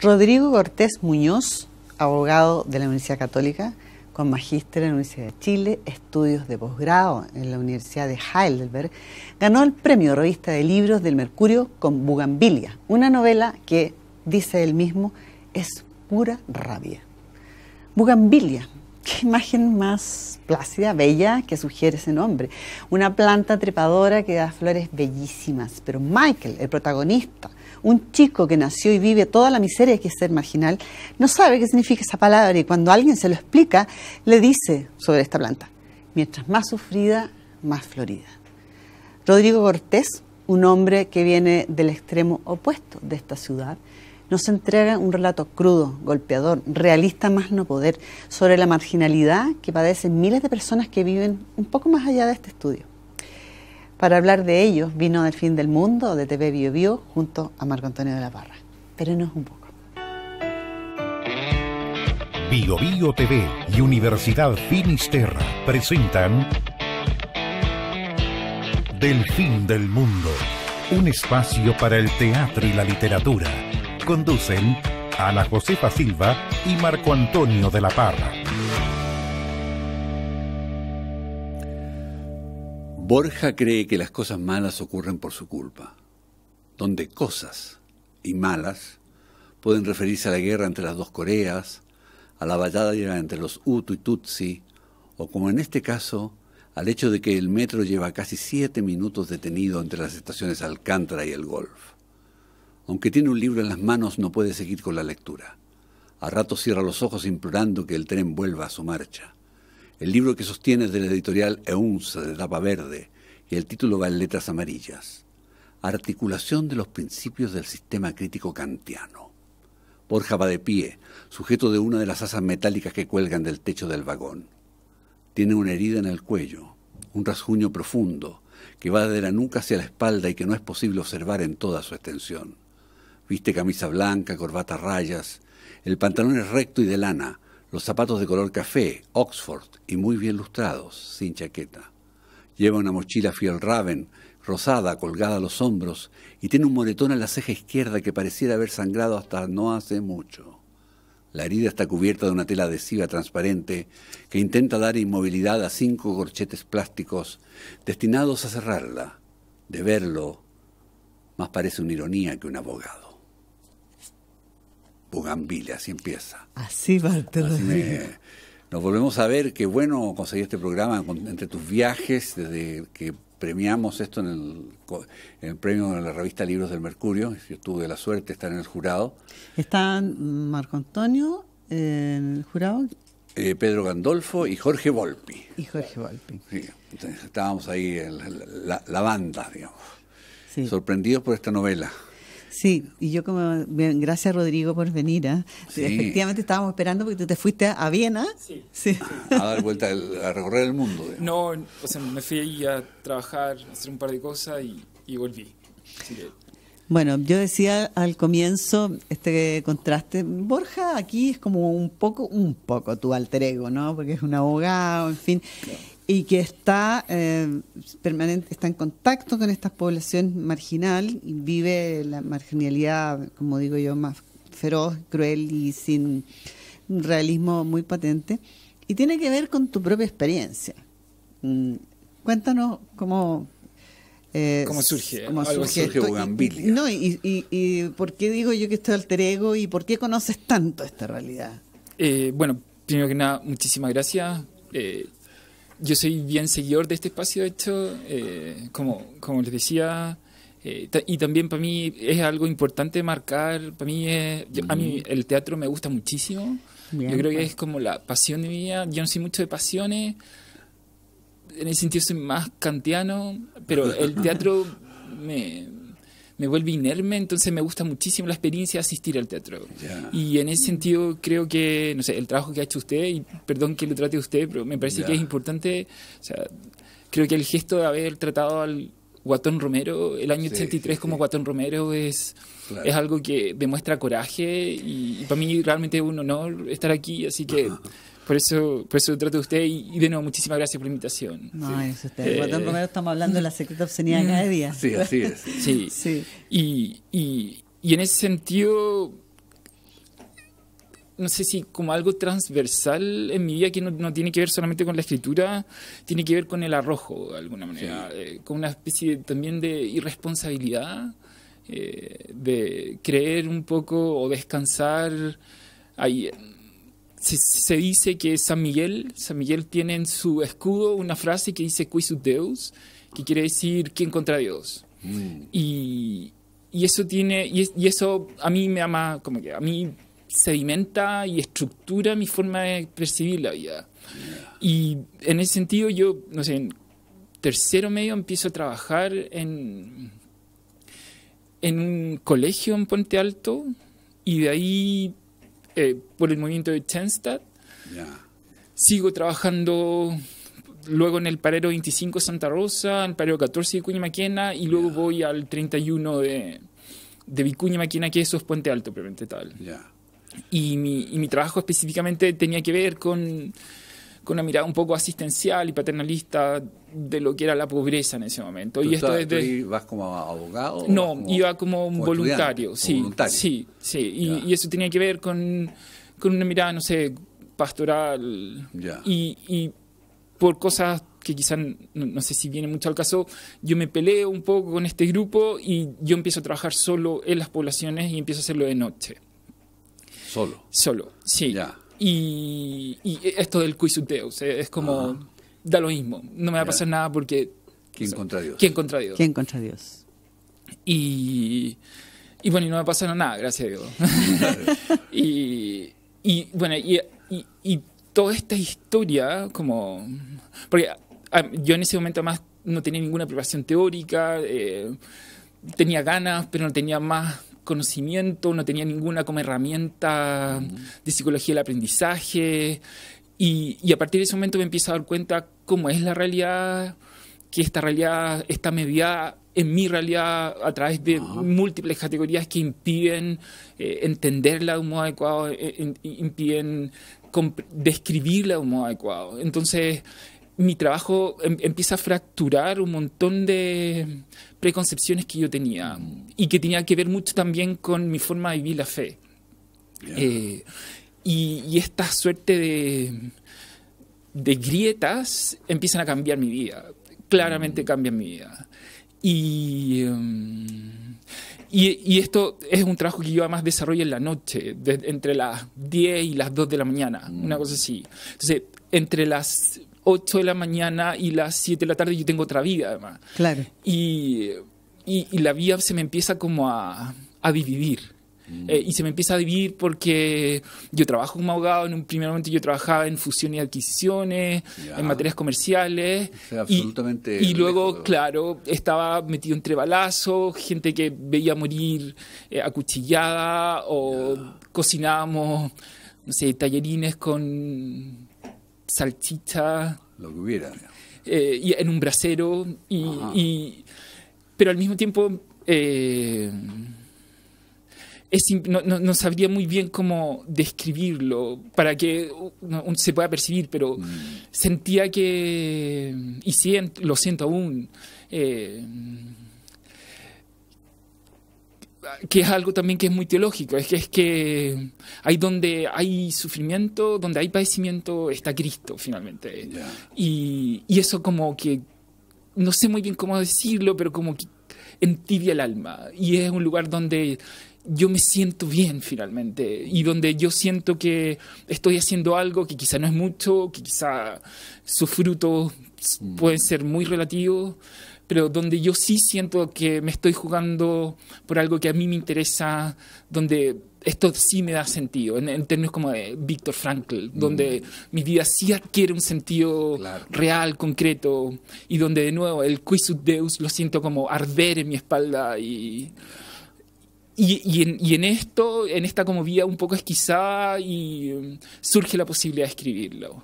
Rodrigo Cortés Muñoz, abogado de la Universidad Católica, con magíster en la Universidad de Chile, estudios de posgrado en la Universidad de Heidelberg, ganó el premio Revista de Libros del Mercurio con Bugambilia, una novela que, dice él mismo, es pura rabia. Bugambilia, qué imagen más plácida, bella que sugiere ese nombre. Una planta trepadora que da flores bellísimas, pero Michael, el protagonista, un chico que nació y vive toda la miseria que es ser marginal, no sabe qué significa esa palabra y cuando alguien se lo explica, le dice sobre esta planta, mientras más sufrida, más florida. Rodrigo Cortés, un hombre que viene del extremo opuesto de esta ciudad, nos entrega un relato crudo, golpeador, realista más no poder, sobre la marginalidad que padecen miles de personas que viven un poco más allá de este estudio. Para hablar de ellos vino del fin del mundo de TV Bio junto a Marco Antonio de la Parra. Pero no es un poco. Bio Bio TV y Universidad Finisterra presentan Del fin del mundo, un espacio para el teatro y la literatura. Conducen Ana Josefa Silva y Marco Antonio de la Parra. Borja cree que las cosas malas ocurren por su culpa, donde cosas y malas pueden referirse a la guerra entre las dos Coreas, a la batalla entre los Hutu y Tutsi, o como en este caso, al hecho de que el metro lleva casi siete minutos detenido entre las estaciones Alcántara y el Golf. Aunque tiene un libro en las manos, no puede seguir con la lectura. A ratos cierra los ojos implorando que el tren vuelva a su marcha. El libro que sostiene es de la editorial EUNSA de tapa verde y el título va en letras amarillas. Articulación de los principios del sistema crítico kantiano. Borja va de pie, sujeto de una de las asas metálicas que cuelgan del techo del vagón. Tiene una herida en el cuello, un rasguño profundo que va de la nuca hacia la espalda y que no es posible observar en toda su extensión. Viste camisa blanca, corbata a rayas, el pantalón es recto y de lana, los zapatos de color café, Oxford, y muy bien lustrados, sin chaqueta. Lleva una mochila fiel Raven, rosada, colgada a los hombros, y tiene un moretón en la ceja izquierda que pareciera haber sangrado hasta no hace mucho. La herida está cubierta de una tela adhesiva transparente que intenta dar inmovilidad a cinco corchetes plásticos destinados a cerrarla. De verlo, más parece una ironía que un abogado. Bugambile, así empieza. Así va Nos volvemos a ver, qué bueno conseguir este programa entre tus viajes, desde que premiamos esto en el, premio de la revista Libros del Mercurio, yo tuve la suerte de estar en el jurado. Están Marco Antonio en el jurado. Eh, Pedro Gandolfo y Jorge Volpi. Y Jorge Volpi. estábamos ahí, en la, banda, digamos. Sorprendidos por esta novela. Sí, y yo como, bien, gracias Rodrigo por venir. ¿ah? Efectivamente estábamos esperando porque tú te fuiste a Viena. Sí. A dar vuelta, a recorrer el mundo. No, o sea, me fui a trabajar, a hacer un par de cosas y, volví. Bueno, yo decía al comienzo este contraste. Borja aquí es como un poco, un poco tu alter ego, ¿no? Porque es un abogado, en fin y que está eh, permanente, está en contacto con estas población marginal y vive la marginalidad, como digo yo, más feroz, cruel y sin realismo muy patente. Y tiene que ver con tu propia experiencia. Mm, cuéntanos eh, cómo surge? ¿Cómo surge, no, y, por qué digo yo que estoy alter ego y por qué conoces tanto esta realidad? Eh, bueno, primero que nada, muchísimas gracias yo soy bien seguidor de este espacio, de hecho, eh, como, como les decía, eh, y también para mí es algo importante marcar, para mí, es, a mí el teatro me gusta muchísimo, yo creo que es como la pasión de mi vida, yo no soy mucho de pasiones, en el sentido soy más kantiano, pero el teatro me, me vuelve inerme, entonces me gusta muchísimo la experiencia de asistir al teatro. Y en ese sentido creo que, no el trabajo que ha hecho usted, y perdón que lo trate usted, pero me parece que es importante, creo que el gesto de haber tratado al Guatón Romero, el año 83 como Guatón Romero es, es algo que demuestra coraje y, para mí realmente es un honor estar aquí, así que... Por eso, por eso trato de usted y, de nuevo, muchísimas gracias por la invitación. No, sí. eso usted. Eh, estamos hablando de la secreta obscenidad cada día. Sí, así es. Sí. Y, y, y en ese sentido, no sé si como algo transversal en mi vida que no, tiene que ver solamente con la escritura, tiene que ver con el arrojo, de alguna manera, eh, con una especie también de irresponsabilidad, eh, de creer un poco o descansar ahí se, dice que San Miguel, San Miguel tiene en su escudo una frase que dice sus Deus, que quiere decir quién contra Dios. Mm. Y, y, eso tiene, y, eso a mí me ama, como que a mí sedimenta y estructura mi forma de percibir la vida. Y en ese sentido yo, no sé, en tercero medio empiezo a trabajar en, en un colegio en Ponte Alto y de ahí eh, por el movimiento de Tenstad. Sigo trabajando luego en el parero 25 Santa Rosa, el parero 14 cuña Maquena y luego voy al 31 de, de Vicuña Maquena, que eso es Puente Alto, probablemente tal. Y, mi, y mi trabajo específicamente tenía que ver con con una mirada un poco asistencial y paternalista de lo que era la pobreza en ese momento. y esto desde... vas como abogado? No, iba como un voluntario, sí, voluntario. Sí, sí. Y, eso tenía que ver con, con una mirada, no sé, pastoral. Y, por cosas que quizás no, sé si viene mucho al caso, yo me peleo un poco con este grupo y yo empiezo a trabajar solo en las poblaciones y empiezo a hacerlo de noche. Solo. Solo, sí. Y, esto del quisuteus eh, es como, da lo mismo, no me va a pasar nada porque... ¿Quién contra Dios? ¿Quién contra Dios? ¿Quién contra Dios? Y, bueno, y no me pasa nada, gracias a Dios. y, y, bueno, y, toda esta historia, como... Porque yo en ese momento más no tenía ninguna preparación teórica, eh, tenía ganas, pero no tenía más conocimiento, no tenía ninguna como herramienta mm. de psicología del aprendizaje. Y, a partir de ese momento me empiezo a dar cuenta cómo es la realidad, que esta realidad está mediada en mi realidad a través de múltiples categorías que impiden eh, entenderla de un modo adecuado, eh, impiden describirla de un modo adecuado. Entonces, mi trabajo em, empieza a fracturar un montón de preconcepciones que yo tenía y que tenía que ver mucho también con mi forma de vivir la fe. Eh, y, esta suerte de, de, grietas empiezan a cambiar mi vida, claramente mm. cambian mi vida. Em, y, y, esto es un trabajo que yo además desarrollo en la noche, entre las 10 y las 2 de la mañana, una mm. cosa así. Entonces, entre las 8 de la mañana y las 7 de la tarde yo tengo otra vida, además. Claro. Y, la vida se me empieza como a, a dividir. Mm. Eh, y se me empieza a dividir porque yo trabajo como abogado, en un primer momento yo trabajaba en fusión y adquisiciones, en materias comerciales. absolutamente y, luego, claro, estaba metido entre balazos, gente que veía morir eh, acuchillada o cocinábamos, no sé, tallerines con salchicha. Lo que hubiera. Eh, y en un brasero. Y, pero al mismo tiempo. Eh, no, sabría muy bien cómo describirlo para que se pueda percibir, pero mm. sentía que, y siento, lo siento aún, eh, que es algo también que es muy teológico, es que, es que hay donde hay sufrimiento, donde hay padecimiento, está Cristo finalmente. Y, y, eso como que, no sé muy bien cómo decirlo, pero como que entibia el alma. Y es un lugar donde yo me siento bien finalmente y donde yo siento que estoy haciendo algo que quizá no es mucho, que quizá sus frutos mm. pueden ser muy relativos pero donde yo sí siento que me estoy jugando por algo que a mí me interesa, donde esto sí me da sentido, en, términos como de Víctor Frankl, mm. donde mi vida sí adquiere un sentido real, concreto, y donde de nuevo el quisut deus lo siento como arder en mi espalda y... en, esto, en esta como vida un poco esquizada, y mm, surge la posibilidad de escribirlo.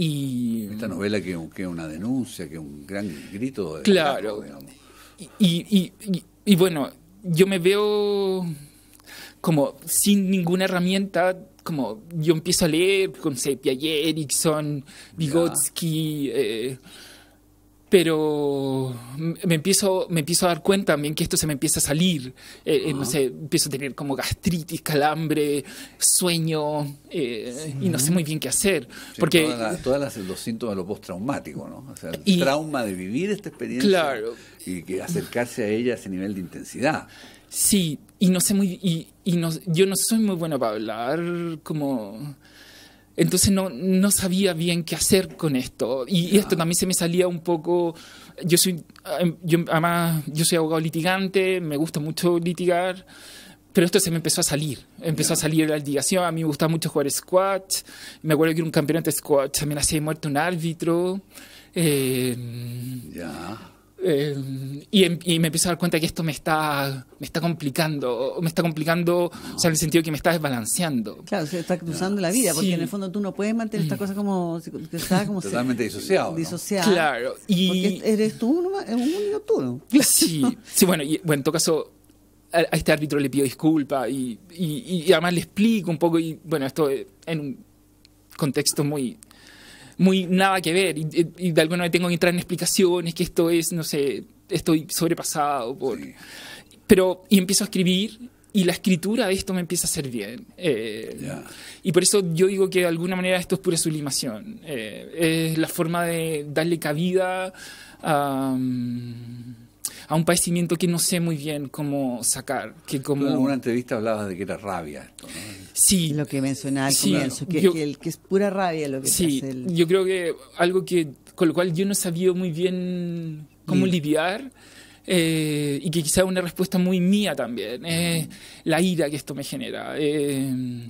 Esta novela que es una denuncia, que es un gran grito. claro. y, bueno, yo me veo como sin ninguna herramienta, como yo empiezo a leer, con Sepia Erickson, Vygotsky, eh, pero me empiezo, me empiezo a dar cuenta también que esto se me empieza a salir. Eh, eh, no sé, empiezo a tener como gastritis, calambre, sueño, eh, y no sé muy bien qué hacer. porque todas las, los síntomas de lo postraumático, ¿no? O sea, el trauma de vivir esta experiencia y que acercarse a ella a ese nivel de intensidad. Sí, y no sé muy. Y, no, yo no soy muy bueno para hablar como entonces no, sabía bien qué hacer con esto. Y, esto también se me salía un poco... Yo soy, yo, además, yo soy abogado litigante, me gusta mucho litigar, pero esto se me empezó a salir. Empezó a salir la litigación, a mí me gusta mucho jugar squash. Me acuerdo que era un campeonato de squash también hacía muerto un árbitro. Eh, ya. Em, y, me empiezo a dar cuenta que esto me está, me está complicando, me está complicando, o sea, en el sentido que me está desbalanceando. Claro, se está cruzando la vida, porque en el fondo tú no puedes mantener esta mm. cosa como, está como totalmente disociado. Disociado. Claro, y porque eres tú uno, un único tú. ¿no? Sí, sí, bueno, bueno, en todo caso, a, este árbitro le pido disculpas y, y, además le explico un poco, y bueno, esto eh, en un contexto muy muy nada que ver y, de alguna manera tengo que entrar en explicaciones que esto es, no sé, estoy sobrepasado por... Pero, y empiezo a escribir y la escritura de esto me empieza a hacer bien. Eh, y por eso yo digo que de alguna manera esto es pura sublimación. Eh, es la forma de darle cabida mm, a, un padecimiento que no sé muy bien cómo sacar. Que como... En una entrevista hablabas de que era rabia. Esto, ¿no? Sí. Lo que mencionaba al que, el, que, es pura rabia lo que sí, Yo creo que algo que con lo cual yo no sabía muy bien cómo lidiar. Eh, y que quizá una respuesta muy mía también, eh, la ira que esto me genera. Eh,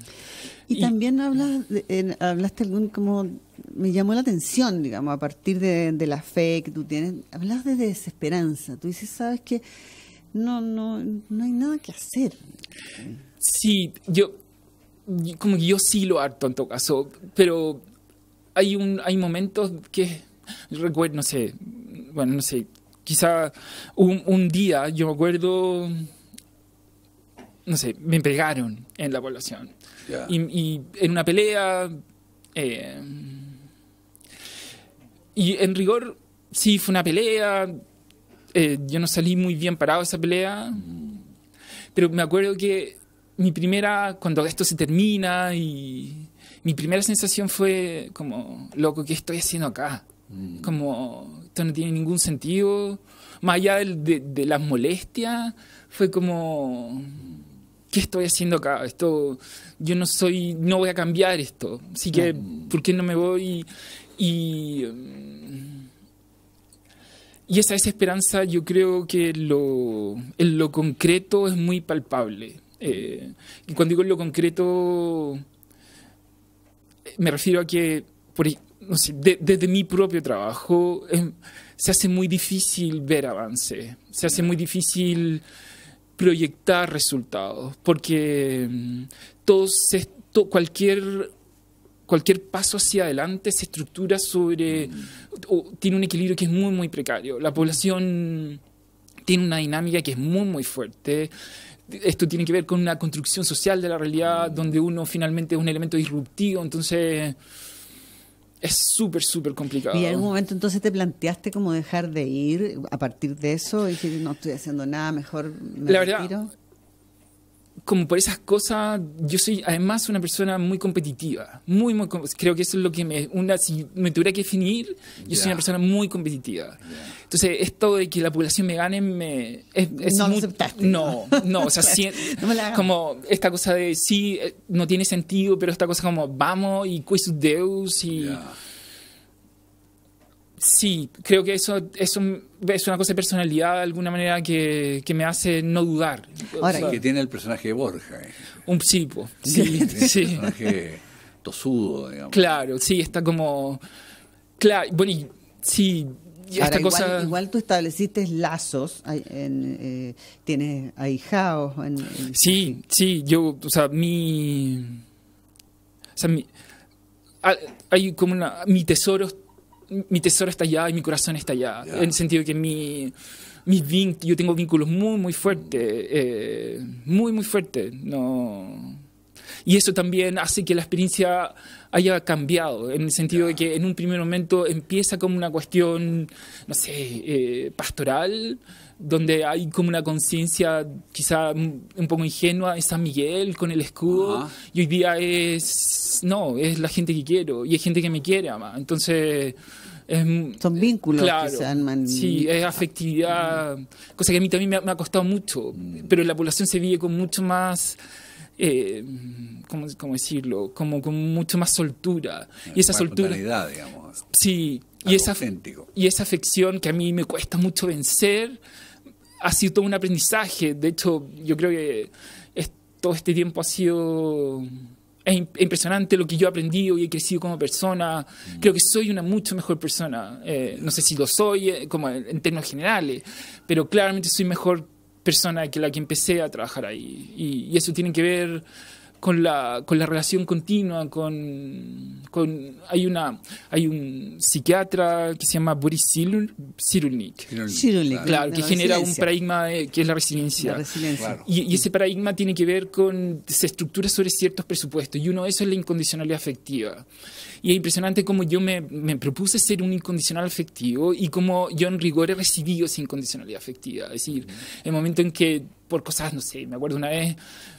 y, también hablas hablaste algún como, me llamó la atención, digamos, a partir de, la fe que tú tienes, hablas de desesperanza, tú dices, sabes que no, no, no hay nada que hacer. Sí, yo como que yo sí lo harto en todo caso, pero hay, un, hay momentos que recuerdo, no sé, bueno, no sé, quizá un, un día yo me acuerdo, no sé, me pegaron en la población. Y, en una pelea, eh, y en rigor, sí, fue una pelea, eh, yo no salí muy bien parado esa pelea, pero me acuerdo que mi primera, cuando esto se termina y mi primera sensación fue como, loco, ¿qué estoy haciendo acá? Mm. Como, esto no tiene ningún sentido. Más allá de, las molestias, fue como, ¿qué estoy haciendo acá? Esto, yo no soy, no voy a cambiar esto. Así que, ¿por qué no me voy? Y, y esa desesperanza yo creo que lo, en lo concreto es muy palpable y eh, cuando digo en lo concreto, eh, me refiero a que, desde mi propio trabajo, em, se hace muy difícil ver avance, se hace muy difícil proyectar resultados, porque em, todos cualquier cualquier paso hacia adelante se estructura sobre, tiene un equilibrio que es muy, muy precario. La población tiene una dinámica que es muy, muy fuerte esto tiene que ver con una construcción social de la realidad donde uno finalmente es un elemento disruptivo, entonces es súper, súper complicado. ¿Y en algún momento entonces te planteaste cómo dejar de ir a partir de eso? Y no estoy haciendo nada, mejor me la como por esas cosas, yo soy además una persona muy competitiva, muy, muy, creo que eso es lo que me, una, si me tuviera que definir, yo soy una persona muy competitiva. Entonces, esto de que la población me gane, me, es, es no muy, No, no, o sea, como esta cosa de sí, eh, no tiene sentido, pero esta cosa como vamos y quis deus y... Sí, creo que eso es, es una cosa de personalidad de alguna manera que, me hace no dudar. Ahora, que tiene el personaje de Borja. Eh. Un psipo, sí, personaje tosudo, digamos. Claro, sí, está como... Claro, bueno, y, sí, esta cosa... igual, tú estableciste lazos, eh, tienes ahijados. Sí, sí, yo, o sea, mi... O sea, mi, hay como una... Mi tesoro mi tesoro está allá y mi corazón está allá. En el sentido que mi, yo tengo vínculos muy, muy fuertes. Eh, muy, muy fuertes. No... Y eso también hace que la experiencia haya cambiado, en el sentido de que en un primer momento empieza como una cuestión, no sé, eh, pastoral, donde hay como una conciencia quizá un poco ingenua, es San Miguel con el escudo, y hoy día es, no, es la gente que quiero, y es gente que me quiere, ama. Entonces... Es, Son vínculos claro, que se Sí, es afectividad, cosa que a mí también me ha costado mucho, mm. pero la población se vive con mucho más eh, ¿cómo, decirlo? Como con mucho más soltura. Y esa soltura... digamos. Sí, y esa, y esa afección que a mí me cuesta mucho vencer ha sido todo un aprendizaje. De hecho, yo creo que todo este tiempo ha sido es impresionante lo que yo he aprendido y he crecido como persona. Mm. Creo que soy una mucho mejor persona. Eh, no sé si lo soy eh, como en términos generales, pero claramente soy mejor persona que la que empecé a trabajar ahí. Y, eso tiene que ver con la, con la relación continua, con, hay, una, hay un psiquiatra que se llama Boris Sirulnik. claro, que genera un paradigma que es la resiliencia. Y, y, ese paradigma tiene que ver con, se estructura sobre ciertos presupuestos, y uno de eso es la incondicionalidad afectiva. Y es impresionante cómo yo me, propuse ser un incondicional afectivo y cómo yo en rigor he recibido esa incondicionalidad afectiva. Es decir, el momento en que, por cosas, no sé, me acuerdo una vez,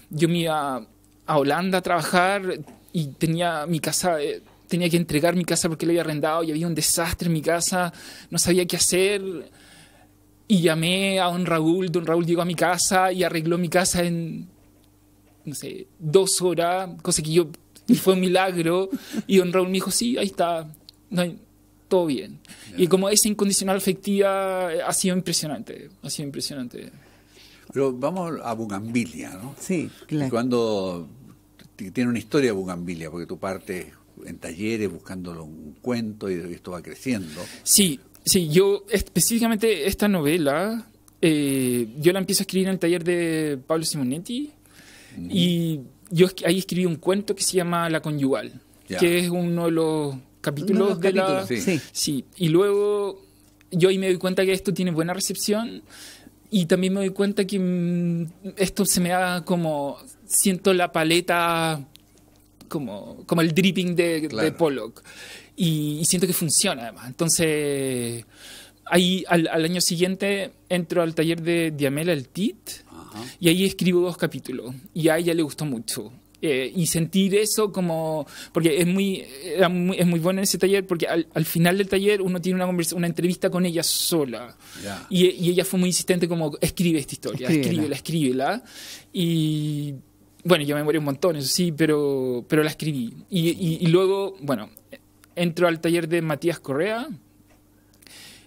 yo me iba a Holanda a trabajar y tenía mi casa... Eh, tenía que entregar mi casa porque la había arrendado y había un desastre en mi casa, no sabía qué hacer. Y llamé a don Raúl, don Raúl llegó a mi casa y arregló mi casa en, no sé, dos horas, cosa que yo y fue un milagro. Y don Raúl me dijo, sí, ahí está, no todo bien. Y como esa incondicional afectiva eh, ha sido impresionante, ha sido impresionante. Pero vamos a Bugambilia, ¿no? Sí, claro. Cuando tiene una historia Bugambilia, porque tú partes en talleres buscándolo un cuento y esto va creciendo. Sí, sí, yo específicamente esta novela, eh, yo la empiezo a escribir en el taller de Pablo Simonetti y yo ahí escribí un cuento que se llama La Conyugal, que es uno de los capítulos de, Sí. y luego yo ahí me doy cuenta que esto tiene buena recepción y también me doy cuenta que mm, esto se me da como, siento la paleta como, como el dripping de, Pollock y, siento que funciona además. Entonces, ahí al, al año siguiente entro al taller de Diamela, el TIT y ahí escribo dos capítulos y a ella le gustó mucho. Eh, y sentir eso como porque es muy, es muy bueno en ese taller porque al, final del taller uno tiene una una entrevista con ella sola y, ella fue muy insistente como escribe esta historia escríbela escríbela, y bueno yo me morí un montón eso sí pero pero la escribí y, y luego bueno entro al taller de Matías Correa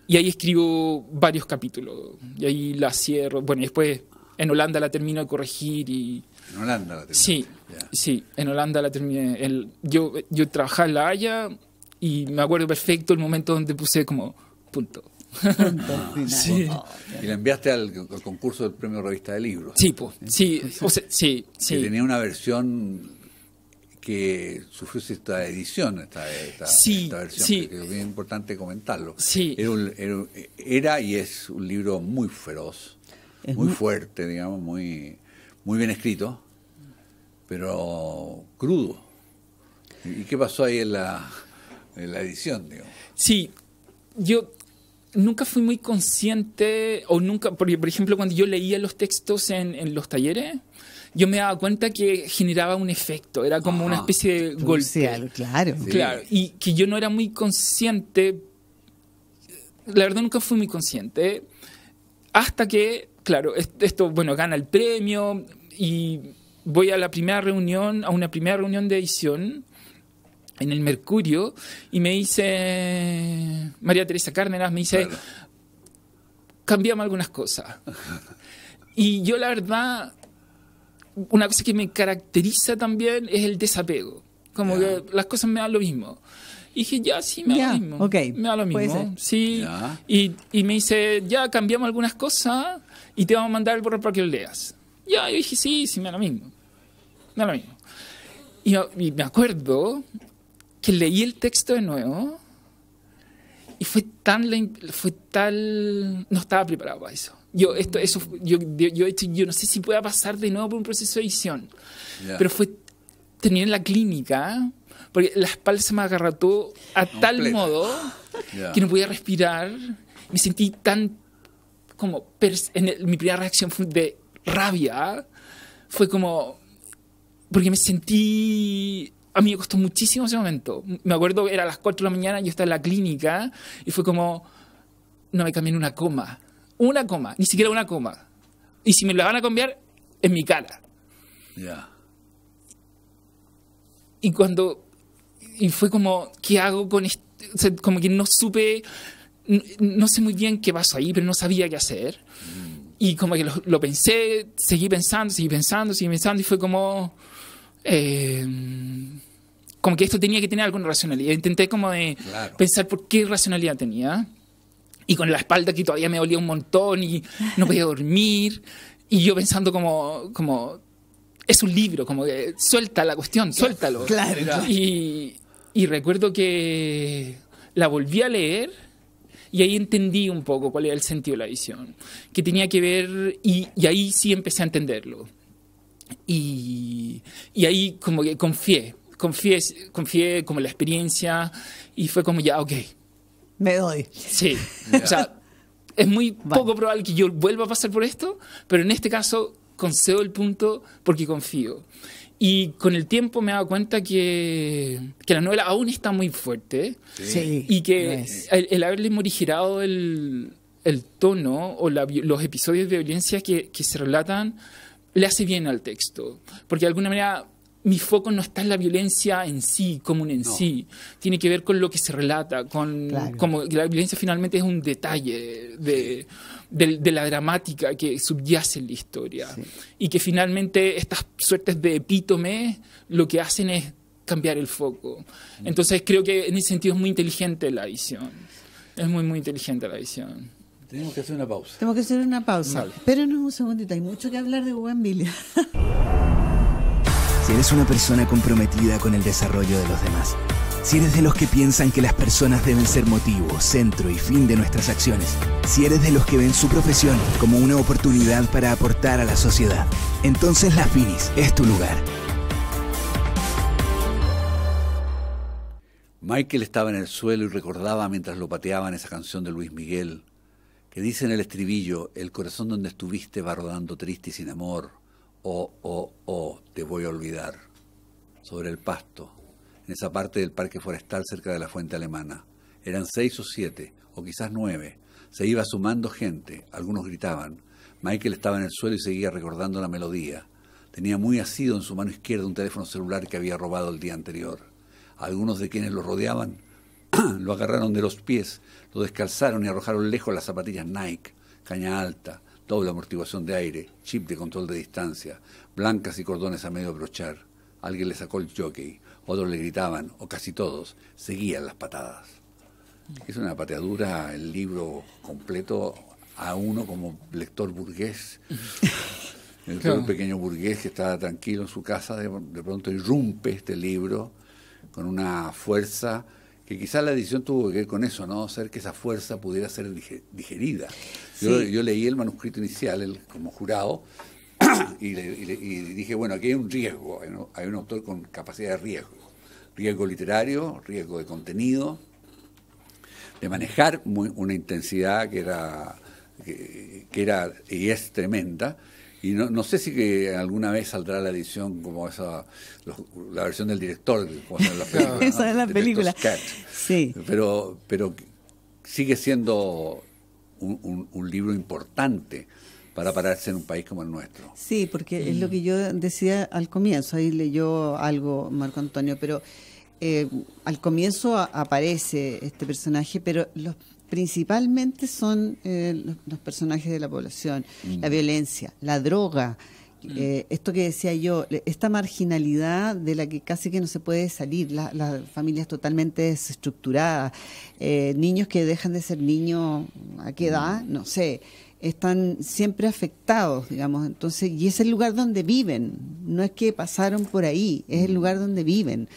y ahí escribo varios capítulos y ahí la cierro bueno y después en Holanda la termino de corregir y... En Holanda la terminé? Sí, sí, en Holanda la terminé. El, yo, yo trabajaba en La Haya y me acuerdo perfecto el momento donde puse como punto. Ah, y la enviaste al, concurso del premio Revista de Libros. Sí, pues, sí, sí, sí. Que tenía una versión que sufrió esta edición, esta, esta, versión, que es bien importante comentarlo. Sí. era, y es un libro muy feroz, muy, fuerte, digamos, muy, muy bien escrito, pero crudo. ¿Y qué pasó ahí en la, edición? Sí, yo nunca fui muy consciente, o nunca, porque por ejemplo cuando yo leía los textos en, los talleres, yo me daba cuenta que generaba un efecto, era como una especie de golpe. Claro, claro. Y que yo no era muy consciente, la verdad nunca fui muy consciente, hasta que claro, esto, bueno, gana el premio y voy a la primera reunión, a una primera reunión de edición en el Mercurio y me dice María Teresa Cárdenas, me dice, cambiamos algunas cosas. Y yo la verdad, una cosa que me caracteriza también es el desapego, como que las cosas me dan lo mismo. Y dije, ya, sí, me da lo mismo. Me da lo mismo. Sí. Y, y, me dice, ya cambiamos algunas cosas y te vamos a mandar el borrador para que lo leas. yo dije, sí, sí, me da lo mismo. Me da lo mismo. Y, me acuerdo que leí el texto de nuevo y fue tan fue tal no estaba preparado para eso yo esto eso yo yo, yo no sé si pueda pasar de nuevo por un proceso de edición pero fue terminé en la clínica porque la espalda se me agarró a tal modo que no podía respirar me sentí tan como, en mi primera reacción fue de rabia, fue como, porque me sentí a mí me costó muchísimo ese momento. Me acuerdo, era a las 4 de la mañana, yo estaba en la clínica y fue como, no me cambian una coma, una coma, ni siquiera una coma. Y si me la van a cambiar, en mi cara. Ya. Y cuando, y fue como, ¿qué hago con esto? como que no supe no sé muy bien qué pasó ahí, pero no sabía qué hacer. Y como que lo, pensé, seguí pensando, seguí pensando, seguí pensando, y fue como. Eh, como que esto tenía que tener alguna racionalidad. Intenté como de pensar por qué racionalidad tenía. Y con la espalda que todavía me dolía un montón y no podía dormir. Y yo pensando como, como es un libro, como que suelta la cuestión, suéltalo. Y, y recuerdo que la volví a leer y ahí entendí un poco cuál era el sentido de la visión, que tenía que ver, y, ahí sí empecé a entenderlo. Y, ahí como que confié, confié, confié como la experiencia y fue como ya, ok. Me doy. Sí, o sea, es muy poco probable que yo vuelva a pasar por esto, pero en este caso concedo el punto porque confío. Y con el tiempo me he dado cuenta que, la novela aún está muy fuerte. y que el, haberle morigerado el, tono o los episodios de violencia que se relatan le hace bien al texto. Porque de alguna manera mi foco no está en la violencia en sí, común en sí. Tiene que ver con lo que se relata, con la violencia finalmente es un detalle de, la dramática que subyace en la historia. Y que finalmente estas suertes de epítome, lo que hacen es cambiar el foco. Mm. Entonces creo que en ese sentido es muy inteligente la visión. Es muy, muy inteligente la visión. Tenemos que hacer una pausa. Tenemos que hacer una pausa. pero no un segundito, hay mucho que hablar de Bougainvillea. si eres una persona comprometida con el desarrollo de los demás, si eres de los que piensan que las personas deben ser motivo, centro y fin de nuestras acciones, si eres de los que ven su profesión como una oportunidad para aportar a la sociedad, entonces la Finis es tu lugar. Michael estaba en el suelo y recordaba mientras lo pateaban esa canción de Luis Miguel, que dice en el estribillo, el corazón donde estuviste va rodando triste y sin amor, oh, oh, oh, te voy a olvidar, sobre el pasto, en esa parte del parque forestal cerca de la fuente alemana. Eran seis o siete, o quizás nueve. Se iba sumando gente, algunos gritaban. Michael estaba en el suelo y seguía recordando la melodía. Tenía muy asido en su mano izquierda un teléfono celular que había robado el día anterior. Algunos de quienes lo rodeaban lo agarraron de los pies, lo descalzaron y arrojaron lejos las zapatillas Nike, caña alta, doble amortiguación de aire, chip de control de distancia, blancas y cordones a medio brochar. Alguien le sacó el jockey, otros le gritaban, o casi todos, seguían las patadas. Es una pateadura el libro completo a uno como lector burgués. El pequeño burgués que estaba tranquilo en su casa, de, de pronto irrumpe este libro con una fuerza que quizás la decisión tuvo que ver con eso, ¿no? Hacer que esa fuerza pudiera ser digerida. Yo, leí el manuscrito inicial como jurado y, dije, bueno, aquí hay un riesgo, hay un, autor con capacidad de riesgo. Riesgo literario, riesgo de contenido, de manejar una intensidad que era, que era y es tremenda, y no, no sé si que alguna vez saldrá la edición como esa, la versión del director, esa es la película. Pero, pero sigue siendo un, libro importante para pararse en un país como el nuestro. Sí, porque es lo mm. que yo decía al comienzo, ahí leyó algo Marco Antonio, pero eh, al comienzo aparece este personaje, pero los principalmente son eh, los, personajes de la población, mm. la violencia, la droga, mm. eh, esto que decía yo, esta marginalidad de la que casi que no se puede salir, las familias totalmente desestructuradas, eh, niños que dejan de ser niños, ¿a qué edad? Mm. No sé, están siempre afectados, digamos, entonces, y es el lugar donde viven, no es que pasaron por ahí, es el lugar donde viven.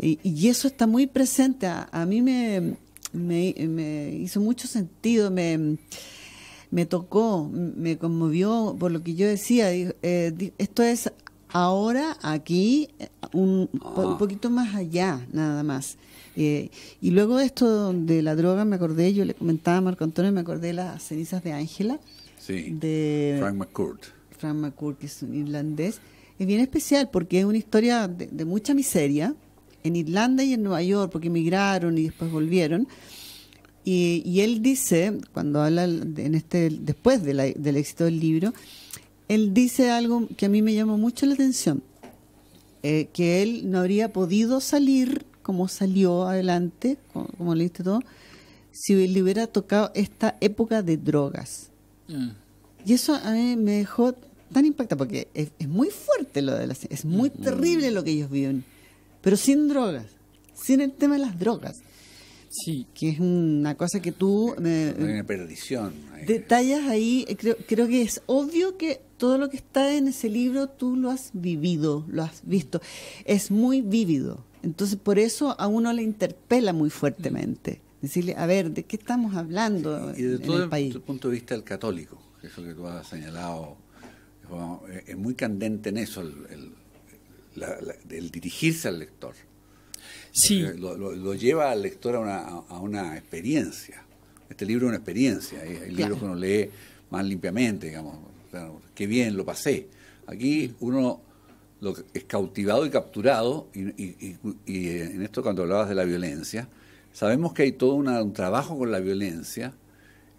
y, eso está muy presente. a mí me, me, hizo mucho sentido, me, tocó, me conmovió por lo que yo decía. Eh, esto es ahora, aquí, un, ah. poquito más allá, nada más. Eh, y luego esto de la droga, me acordé, yo le comentaba a Marco Antonio, me acordé las cenizas de Ángela. Sí, de Frank McCourt. Frank McCourt, que es un irlandés. Es bien especial porque es una historia de, de mucha miseria, en Irlanda y en Nueva York, porque emigraron y después volvieron. Y, él dice, cuando habla en este, después del éxito del libro, él dice algo que a mí me llamó mucho la atención, eh, que él no habría podido salir como salió adelante, como, leíste todo, si le hubiera tocado esta época de drogas. Mm. Y eso a mí me dejó tan impactado, porque es, muy fuerte lo de las Es muy mm. terrible lo que ellos viven pero sin drogas, sin el tema de las drogas. Sí. Que es una cosa que tú... Eh, una perdición. Detallas ahí, eh, creo, que es obvio que todo lo que está en ese libro tú lo has vivido, lo has visto. Es muy vívido. Entonces por eso a uno le interpela muy fuertemente. Decirle, a ver, ¿de qué estamos hablando y de todo el, país? Desde el punto de vista del católico, eso que tú has señalado, eh, es muy candente en eso el la, el dirigirse al lector. Sí. Lo, lleva al lector a una, a una, experiencia. Este libro es una experiencia. Hay, libro libros que uno lee más limpiamente, digamos. que qué bien, lo pasé. Aquí uno lo, es cautivado y capturado, y, eh, en esto cuando hablabas de la violencia, sabemos que hay todo un trabajo con la violencia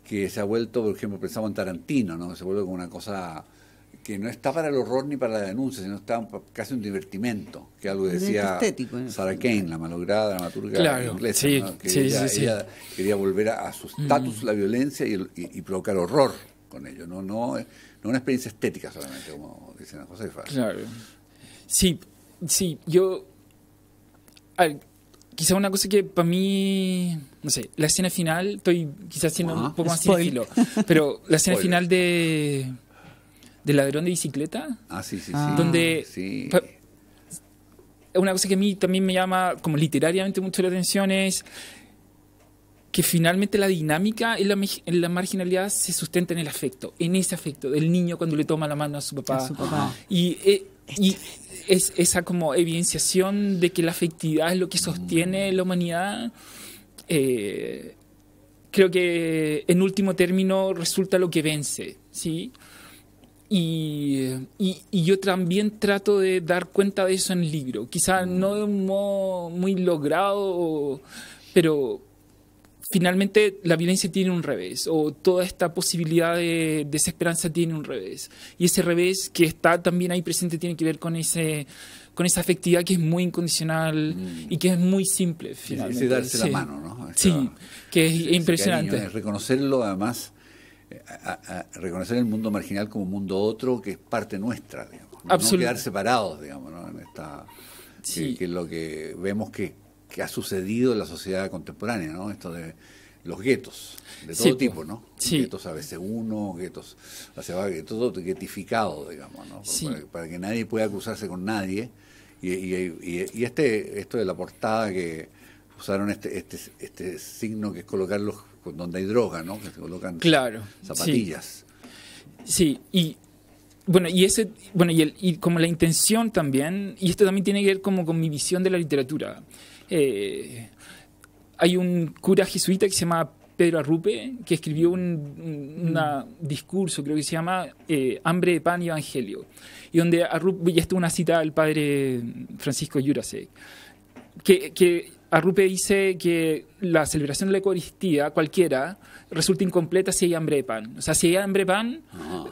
que se ha vuelto, por ejemplo, pensamos en Tarantino, ¿no? se vuelve como una cosa que no está para el horror ni para la denuncia, sino está casi un divertimento, que algo decía eh. Sarah Kane, la malograda dramaturga inglesa, que quería volver a, su mm. estatus la violencia y, provocar horror con ello, no, no, eh, no una experiencia estética solamente, como dicen a Josefa. Claro. Sí, sí, yo... quizá una cosa que para mí, no sé, la escena final, estoy quizás siendo un poco más estilo, pero la escena final de de ladrón de bicicleta. Ah, sí, sí, sí. Ah. Donde... es Una cosa que a mí también me llama como literariamente mucho la atención es que finalmente la dinámica en la, marginalidad se sustenta en el afecto, en ese afecto del niño cuando le toma la mano a su papá. su papá. Y, eh, es esa como evidenciación de que la afectividad es lo que mm. sostiene la humanidad. Eh, creo que en último término resulta lo que vence, ¿sí? Y, yo también trato de dar cuenta de eso en el libro. Quizás no de un modo muy logrado, pero finalmente la violencia tiene un revés, o toda esta posibilidad de desesperanza tiene un revés. Y ese revés que está también ahí presente tiene que ver con ese con esa afectividad que es muy incondicional mm. y que es muy simple. Finalmente. darse la mano, ¿no? sí, que es impresionante. reconocerlo además a, reconocer el mundo marginal como un mundo otro que es parte nuestra, digamos. ¿no? quedar separados, digamos, ¿no? en esta, sí. que, es lo que vemos que, ha sucedido en la sociedad contemporánea, ¿no? Esto de los guetos, de todo pues, tipo, ¿no? Guetos a veces uno, guetos todo guetificado, digamos, ¿no? Para, que nadie pueda cruzarse con nadie. Y, y, este esto de la portada que usaron este, este, este signo que es colocarlos donde hay droga, ¿no? Que se colocan claro, zapatillas. Sí. y bueno, y ese, bueno, y, el, y como la intención también, y esto también tiene que ver como con mi visión de la literatura. Eh, hay un cura jesuita que se llama Pedro Arrupe, que escribió un discurso, creo que se llama eh, Hambre de pan y Evangelio, y donde Arrupe, y esto es una cita del padre Francisco Jurasek, que, que Arrupe dice que la celebración de la Eucaristía, cualquiera, resulta incompleta si hay hambre de pan. O sea, si hay hambre de pan, ah.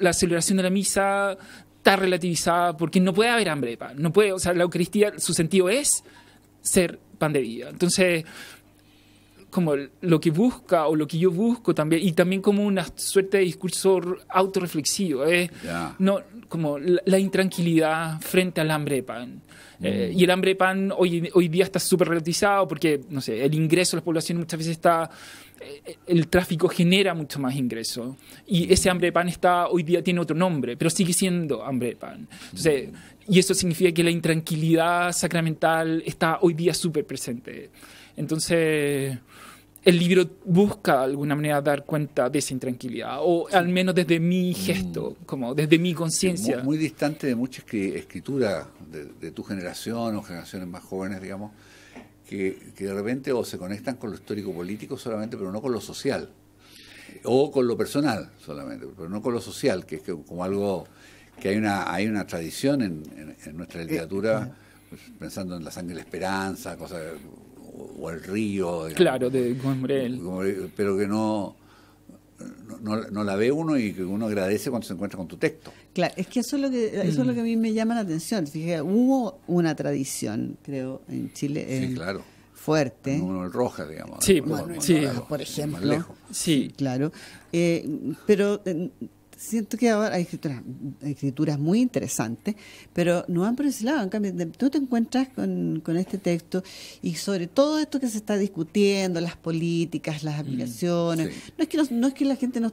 la celebración de la misa está relativizada porque no puede haber hambre de pan. No puede, o sea, la Eucaristía, su sentido es ser pan de vida. Entonces, como lo que busca o lo que yo busco también, y también como una suerte de discurso autorreflexivo, es no, como la, la, intranquilidad frente al hambre de pan. Eh, y el hambre de pan hoy, hoy día está súper relativizado porque, no sé, el ingreso de las poblaciones muchas veces está... Eh, el tráfico genera mucho más ingreso. Y ese hambre de pan está hoy día tiene otro nombre, pero sigue siendo hambre de pan. Entonces, y eso significa que la intranquilidad sacramental está hoy día súper presente. Entonces el libro busca alguna manera dar cuenta de esa intranquilidad, o al menos desde mi mm. gesto, como desde mi conciencia. Muy, muy, distante de mucha escritura de, tu generación o generaciones más jóvenes, digamos, que, de repente o se conectan con lo histórico-político solamente, pero no con lo social, o con lo personal solamente, pero no con lo social, que es que, como algo que hay una, hay una tradición en, nuestra eh, literatura, eh. Pues, pensando en la sangre y la esperanza, cosas o el río. Claro, de Gombrel. Pero que no, no, la ve uno y que uno agradece cuando se encuentra con tu texto. Claro, es que eso es lo que, lo que a mí me llama la atención. Fíjate, hubo una tradición, creo, en Chile. claro. Fuerte. número roja digamos. Sí, sí. por ejemplo. Sí, claro. Eh, pero eh, siento que ahora hay escrituras, muy interesantes, pero no han por ese lado. En cambio, tú te encuentras con, este texto y sobre todo esto que se está discutiendo, las políticas, las mm, aplicaciones. no, es que no es que la gente, no,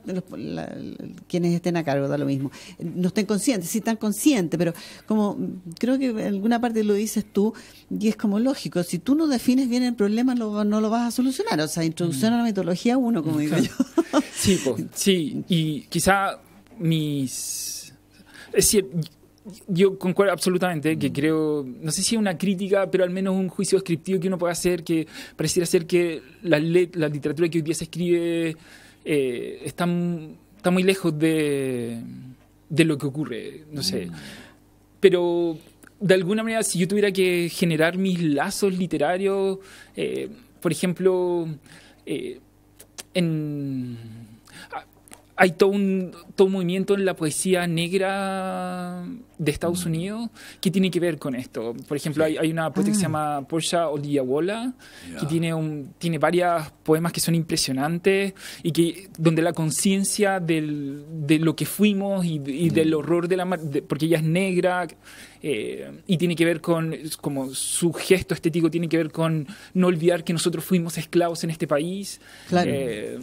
quienes estén a cargo, de lo mismo, no estén conscientes, sí están conscientes, pero como creo que en alguna parte lo dices tú, y es como lógico, si tú no defines bien el problema, no, lo vas a solucionar. O sea, introducción mm. a la mitología uno, como digo yo. Sí, sí, y quizá mis... Es decir, yo concuerdo absolutamente que mm. creo, no sé si es una crítica, pero al menos un juicio descriptivo que uno puede hacer, que pareciera ser que la, la literatura que hoy día se escribe eh, está, muy lejos de, lo que ocurre, no sé. Mm. Pero de alguna manera, si yo tuviera que generar mis lazos literarios, eh, por ejemplo, eh, en hay todo un, todo movimiento en la poesía negra de Estados mm. Unidos que tiene que ver con esto. Por ejemplo, hay, una poeta que se ah. llama Pocha o que tiene, un, tiene varios poemas que son impresionantes y que donde la conciencia de lo que fuimos y, del mm. horror de la... porque ella es negra eh, y tiene que ver con, como su gesto estético tiene que ver con no olvidar que nosotros fuimos esclavos en este país. Claro. Eh,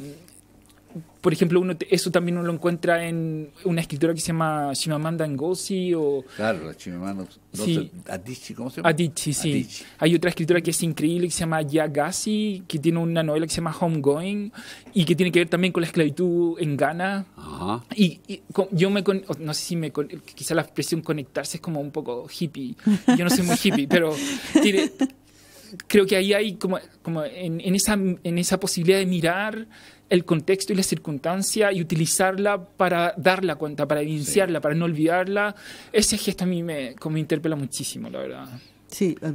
por ejemplo, uno eso también uno lo encuentra en una escritora que se llama Shimamanda Ngozi o... Claro, Shimamanda sí, Adichie, ¿cómo se llama? Adichie, sí. Hay otra escritora que es increíble que se llama Yagasi, que tiene una novela que se llama Homegoing y que tiene que ver también con la esclavitud en Ghana. Ajá. Y, yo me... no sé si me... quizá la expresión conectarse es como un poco hippie. Yo no soy muy hippie, pero creo que ahí hay como, en, esa, en esa posibilidad de mirar el contexto y la circunstancia y utilizarla para dar la cuenta, para evidenciarla, para no olvidarla. Ese gesto a mí me, como me interpela muchísimo, la verdad. Sí, ah,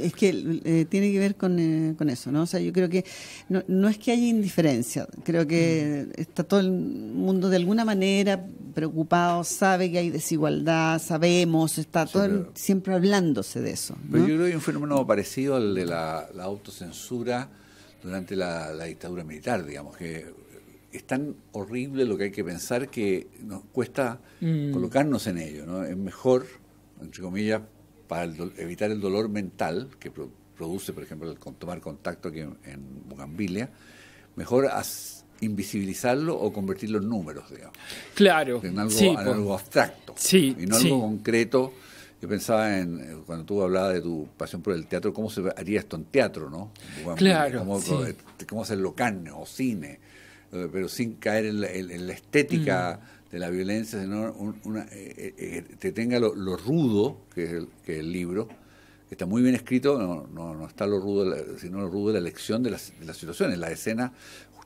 es que eh, tiene que ver eh, con, eso, ¿no? O sea, yo creo que no, es que haya indiferencia, creo que mm. está todo el mundo de alguna manera preocupado, sabe que hay desigualdad, sabemos, está todo siempre hablándose de eso. Pero yo creo que hay un fenómeno parecido al de la, autocensura durante la, dictadura militar, digamos, que es tan horrible lo que hay que pensar que nos cuesta mm. colocarnos en ello, ¿no? Es mejor, entre comillas, para evitar el dolor mental que produce, por ejemplo, el con, tomar contacto aquí en, en Bugambilia, mejor invisibilizarlo o convertirlo en números, digamos. Claro. En algo, en algo abstracto. Sí, y no algo concreto. Yo pensaba en, eh, cuando tú hablabas de tu pasión por el teatro, cómo se haría esto en teatro, ¿no? claro. Cómo, eh, cómo hacerlo o cine, eh, pero sin caer en la, estética. Mm de la violencia, sino eh, eh, eh, que tenga lo, rudo, que es, el, libro, está muy bien escrito, no, no, está lo rudo, sino lo rudo de la elección de las, situaciones. La escena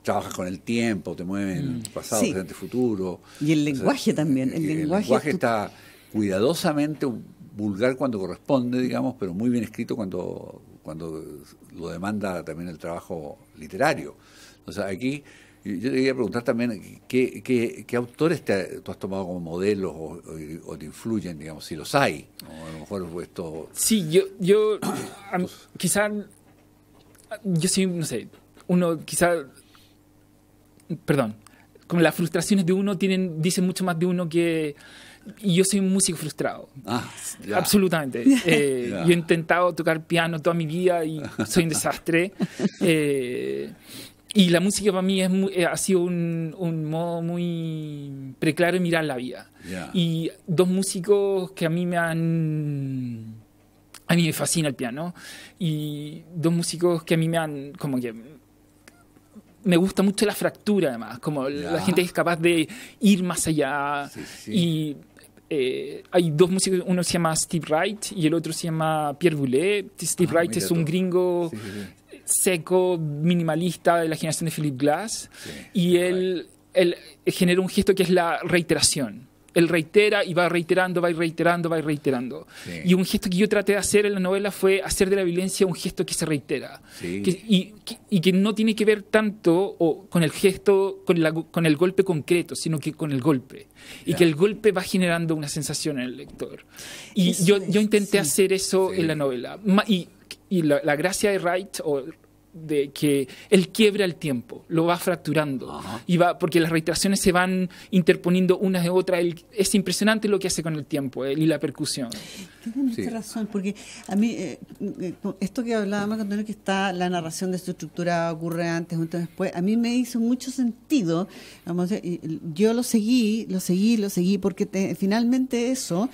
trabajas con el tiempo, te mueven mm. pasado, sí. presente, futuro. Y el lenguaje también. El, lenguaje, está cuidadosamente vulgar cuando corresponde, digamos, pero muy bien escrito cuando, cuando lo demanda también el trabajo literario. Entonces aquí yo te quería preguntar también qué, autores tú has tomado como modelos o, te influyen, digamos, si los hay. a lo mejor esto... Sí, yo, yo quizá, yo soy, no sé, uno quizás perdón, como las frustraciones de uno tienen, dicen mucho más de uno que... yo soy un músico frustrado. Ah, Absolutamente. Eh, yo he intentado tocar piano toda mi vida y soy un desastre. Eh, y la música para mí es eh, ha sido un, modo muy preclaro de mirar la vida. Y dos músicos que a mí me han... A mí me fascina el piano. Y dos músicos que a mí me han... Como que... Me gusta mucho la fractura, además. Como la gente es capaz de ir más allá. Y... Eh, hay dos músicos, uno se llama Steve Wright y el otro se llama Pierre Boulez. Steve Wright ah, es un gringo seco, minimalista de la generación de Philip Glass. y él, eh, generó un gesto que es la reiteración. Él reitera y va reiterando, va reiterando, va reiterando. Y un gesto que yo traté de hacer en la novela fue hacer de la violencia un gesto que se reitera. y, que, no tiene que ver tanto o, con el gesto, con, el golpe concreto, sino que con el golpe. Y que el golpe va generando una sensación en el lector. Y yo, yo, intenté hacer eso en la novela. y y la, gracia de Wright o de que él quiebra el tiempo, lo va fracturando, y va, porque las reiteraciones se van interponiendo unas de otras. es impresionante lo que hace con el tiempo y la percusión. Tienes mucha razón, porque a mí, eh, eh, eh, esto que hablábamos, que está la narración de su estructura ocurre antes, junto después, a mí me hizo mucho sentido. Vamos, yo lo seguí, lo seguí, lo seguí, porque finalmente eso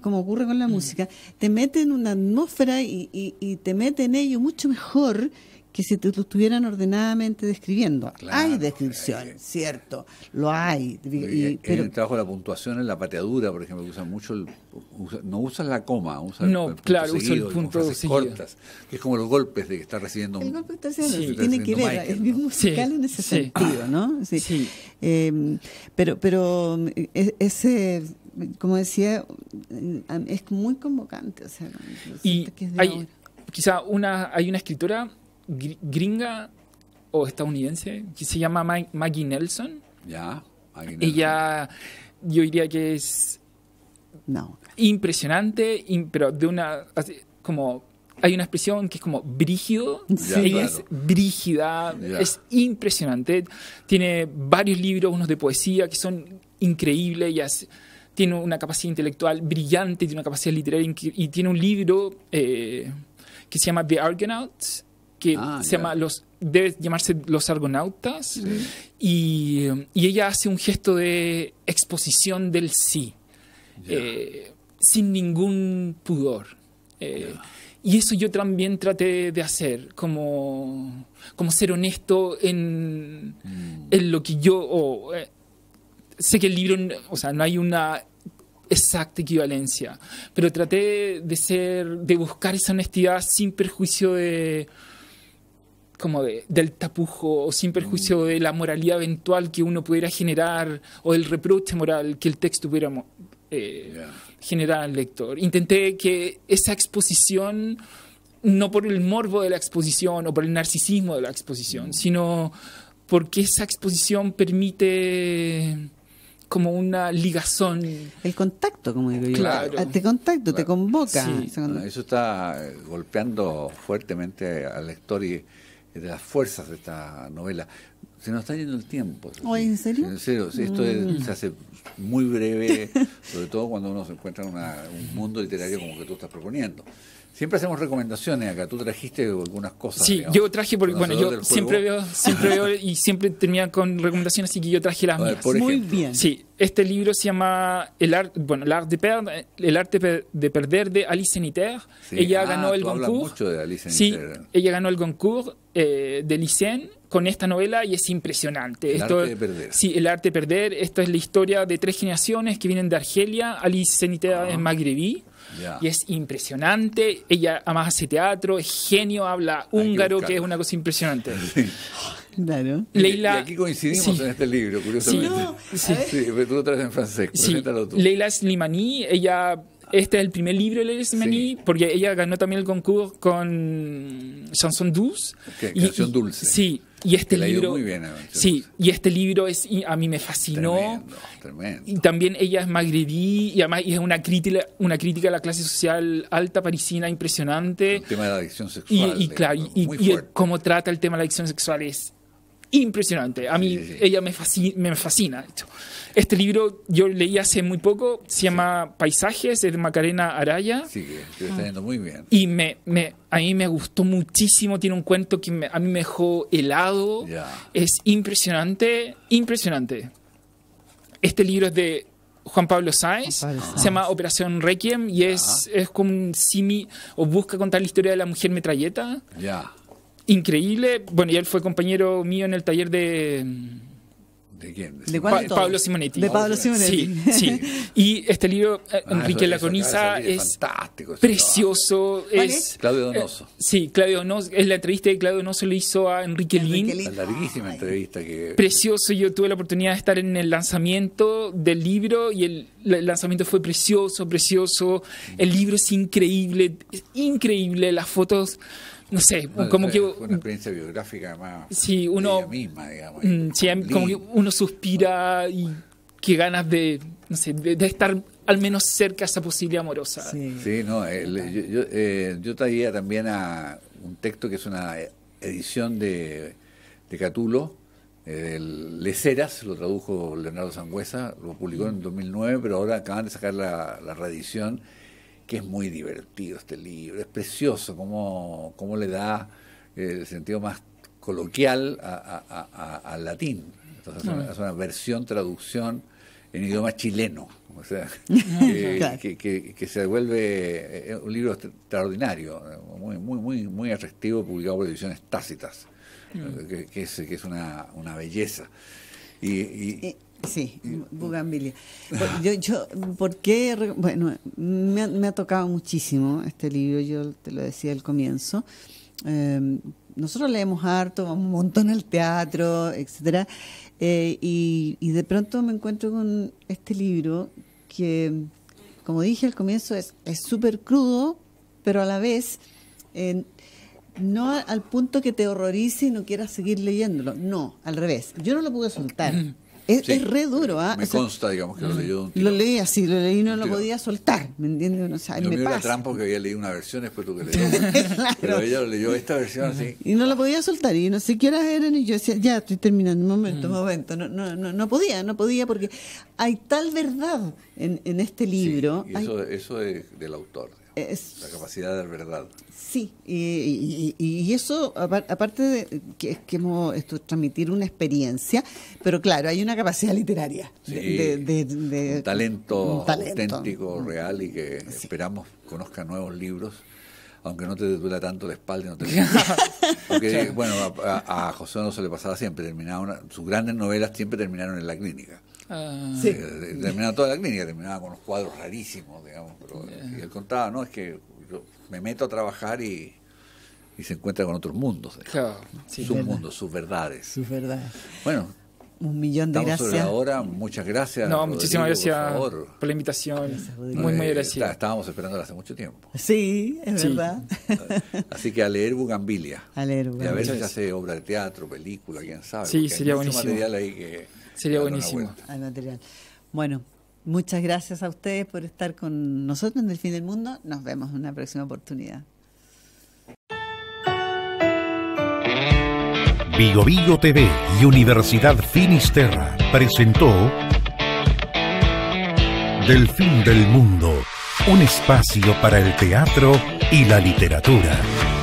como ocurre con la mm. música, te mete en una atmósfera y, te mete en ello mucho mejor que si te, lo estuvieran ordenadamente describiendo. hay eh, descripción, eh, cierto, lo hay. Eh, en el trabajo de la puntuación, en la pateadura, por ejemplo, usan mucho, no usan la coma, usan no, el punto claro, seguido, usa el punto cortas, que es como los golpes de que está recibiendo el golpe está recibiendo, tiene que ver, es bien musical en ese sentido, ¿no? Sí. Eh, pero pero ese como decía, mm, es muy convocante. y hay, quizá una, hay una escritora gringa o estadounidense que se llama Maggie Nelson. Ya, Maggie Nelson. Ella, yo diría que es no. impresionante, pero de una, como hay una expresión que es como brígido. es brígida, es impresionante. Tiene varios libros, unos de poesía que son increíbles. Ella tiene una capacidad intelectual brillante, tiene una capacidad literaria y tiene un libro eh, que se llama The Argonauts, que ah, se llama los debe llamarse Los Argonautas, y, ella hace un gesto de exposición del sí, eh, sin ningún pudor. Eh, y eso yo también traté de hacer, como, como ser honesto en, mm. lo que yo... sé que el libro, o sea, no hay una exacta equivalencia, pero traté de ser, de buscar esa honestidad sin perjuicio de como de, del tapujo o sin perjuicio mm. de la moralidad eventual que uno pudiera generar o el reproche moral que el texto pudiera eh, generar al lector. Intenté que esa exposición, no por el morbo de la exposición o por el narcisismo de la exposición, mm. sino porque esa exposición permite como una ligazón. El contacto, como digo yo. Ah, te contacto, te convoca. Ah, eso está eh, golpeando fuertemente al lector y de las fuerzas de esta novela. Se nos está yendo el tiempo. Oh, ¿En serio? esto mm. se hace muy breve, sobre todo cuando uno se encuentra en un mundo literario como que tú estás proponiendo. Siempre hacemos recomendaciones acá. Tú trajiste algunas cosas. Sí, yo traje porque, bueno, yo siempre veo, siempre veo y siempre termina con recomendaciones, así que yo traje las mías. Muy bien. Sí, este libro se llama El, bueno, el, arte de perder de Alice Niter. Ah, ella, ganó el Goncourt. Eh, de Alice sí, ella ganó el Goncourt de Lysen con esta novela y es impresionante. El Esto, arte de perder. Sí, el arte de perder. Esta es la historia de tres generaciones que vienen de Argelia. Alice Niter ah. es magrebí. Y es impresionante. Ella además hace teatro, es genio, habla húngaro, que, es una cosa impresionante. Claro. y aquí coincidimos en este libro, curiosamente. Sí, sí. pero tú traes en francés. Pues, Leila Slimani, ella este es el primer libro de Leila Slimani, porque ella ganó también el concurso con Chanson Douce. Okay, y, canción dulce. sí, y este libro. sí, y este libro es, a mí me fascinó. Y también ella es magrebí y además es una crítica, una crítica a la clase social alta parisina impresionante. El tema de la adicción sexual. Y, y, y cómo trata el tema de la adicción sexual es impresionante. A mí, ella me fascina, me fascina. Este libro yo leí hace muy poco, se llama Paisajes, es de Macarena Araya. Sí, estoy está muy bien. Y me, a mí me gustó muchísimo, tiene un cuento que a mí me dejó helado. Es impresionante, impresionante. Este libro es de Juan Pablo Sáenz se llama Operación Requiem y es, es como si simi, o busca contar la historia de la mujer metralleta. Ya increíble. Bueno, y él fue compañero mío en el taller de. ¿De quién? ¿De, Pablo Simonetti. De Pablo oh, Simonetti. Sí, sí. Y este libro, eh, ah, Enrique Laconiza, es, precioso. Es, Claudio eh, Donoso. sí, Claudio Donoso. Es la entrevista que Claudio Donoso le hizo a Enrique, Enrique La larguísima entrevista que... Precioso. Yo tuve la oportunidad de estar en el lanzamiento del libro y el, lanzamiento fue precioso, precioso. El libro es increíble, es increíble. Las fotos no sé, como que... una experiencia biográfica más... Sí, uno... misma, digamos. Mm, sí, como que uno suspira y qué ganas de, no sé, de, estar al menos cerca a esa posibilidad amorosa. Sí, no, yo, eh, yo, traía también a un texto que es una edición de, de Catulo, eh, Leceras, lo tradujo Leonardo Sangüesa, lo publicó en 2009, mm. pero ahora acaban de sacar la, la reedición que es muy divertido este libro, es precioso cómo, cómo le da el sentido más coloquial al latín. Entonces mm. es, una, versión, traducción en idioma chileno, o sea, que, se devuelve eh, un libro extraordinario, muy, muy, muy, muy atractivo, publicado por ediciones tácitas, mm. eh, que, es, una, belleza. y Sí, mm. bugambilia. Yo, yo, ¿por Bueno, me, ha tocado muchísimo este libro, yo te lo decía al comienzo. Em, nosotros leemos harto, vamos un montón al teatro, etcétera, eh, y, de pronto me encuentro con este libro que, como dije al comienzo, es súper crudo, pero a la vez... Eh, no al punto que te horrorice y no quieras seguir leyéndolo. No, al revés. Yo no lo pude soltar. Es, re duro. ¿ah? Me consta, digamos, que lo leí un Lo leí así, lo leí y no lo podía soltar, ¿me entiendes? O sea, me mío pasa. era que había leído una versión después tú que leí Pero ella lo leyó esta versión así. Y no lo podía soltar, y no sé qué horas eran, y yo decía, ya, estoy terminando, un momento, mm. un momento. no, no, no podía, no podía, porque hay tal verdad en, este libro. eso, es del autor. la capacidad de verdad. Sí, y, eso, aparte de que, que hemos, esto transmitir una experiencia, pero claro, hay una capacidad literaria. de, talento auténtico, real y que esperamos conozca nuevos libros. Aunque no te duela tanto la espalda, no te... Porque, bueno, a, a, José no se le pasaba siempre, terminaba sus grandes novelas siempre terminaron en la clínica. Eh, terminaba toda la clínica, terminaba con unos cuadros rarísimos, digamos. Pero, eh. Y él contaba, no, es que yo me meto a trabajar y, y se encuentra con otros mundos. Claro. sus mundos, sus verdades. Sus verdades. Bueno. Un millón de gracias. Sobre la Muchas gracias. No, muchísimas gracias por, la invitación. muy, muy eh, gracias. estábamos esperándola hace mucho tiempo. Sí, es verdad. Así que a leer Bugambilia. A leer Bugambilia. Y a veces ya hace obra de teatro, película, quién sabe. Sí, sería hay buenísimo. material ahí que Sería buenísimo. Al material. Bueno, muchas gracias a ustedes por estar con nosotros en El Fin del Mundo. Nos vemos en una próxima oportunidad. Vigo Vigo TV y Universidad Finisterra presentó Del Fin del Mundo, un espacio para el teatro y la literatura.